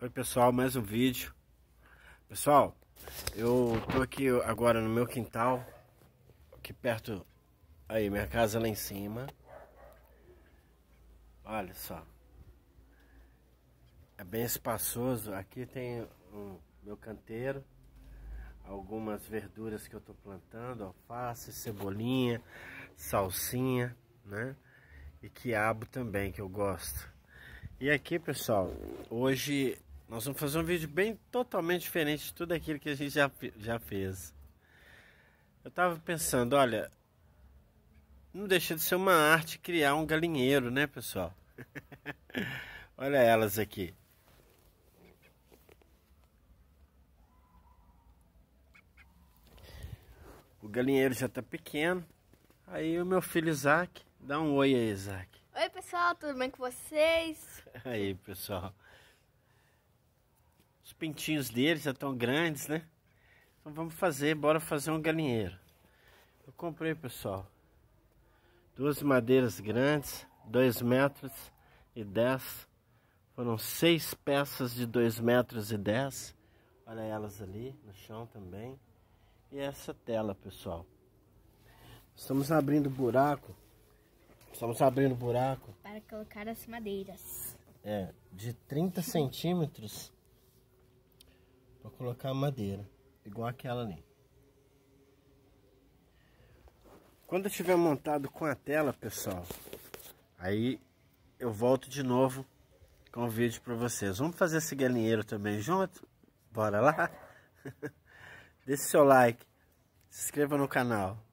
Oi pessoal, mais um vídeo Pessoal, eu tô aqui agora no meu quintal Aqui perto, aí minha casa lá em cima Olha só É bem espaçoso, aqui tem um, meu canteiro Algumas verduras que eu tô plantando, alface, cebolinha, salsinha, né? E quiabo também, que eu gosto e aqui, pessoal, hoje nós vamos fazer um vídeo bem totalmente diferente de tudo aquilo que a gente já, já fez. Eu tava pensando, olha, não deixa de ser uma arte criar um galinheiro, né, pessoal? olha elas aqui. O galinheiro já tá pequeno. Aí o meu filho Isaac, dá um oi aí, Isaac. Oi, pessoal, tudo bem com vocês? Aí, pessoal pintinhos dele já estão grandes, né? Então vamos fazer, bora fazer um galinheiro. Eu comprei, pessoal, duas madeiras grandes, 2 metros e 10. Foram seis peças de 2 metros e 10. Olha elas ali no chão também. E essa tela, pessoal. Estamos abrindo buraco. Estamos abrindo buraco. Para colocar as madeiras. É, de 30 centímetros Vou colocar madeira, igual aquela ali. Quando eu tiver montado com a tela, pessoal, aí eu volto de novo com o vídeo para vocês. Vamos fazer esse galinheiro também junto? Bora lá? Deixe seu like, se inscreva no canal.